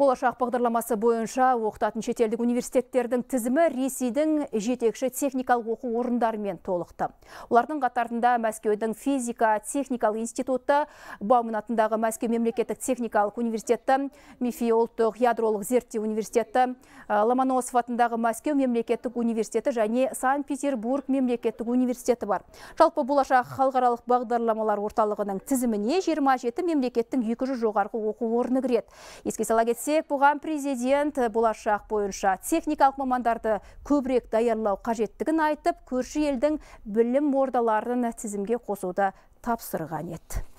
Болашақ бағдарламасы бойынша оқытатын шетелдік университеттердің тізімі Ресейдің жетекші техникалық оқу орындарымен толықты. Олардың қатарында Мәскеудің физика техникалық институты, бауман атындағы Мәскеу мемлекеттік техникалық университеті, Мифи ұлттық ядролық зерттеу университеті, Ломоносов атындағы Мәскеу мемлекеттік университеті және Санкт-Петербург мемлекеттік университеті бар. Жалпы болашақ халықаралық бағдарламалар орталығының тізіміне 27 мемлекеттің 200 жоғарғы оқу орны кіреді. Еске сала кетсек тек бұған президент болашақ бойынша техникалық мамандарды көбірек даярлау қажеттігін айтып көрші елдің білім ордаларын тізімге қосуды тапсырған еді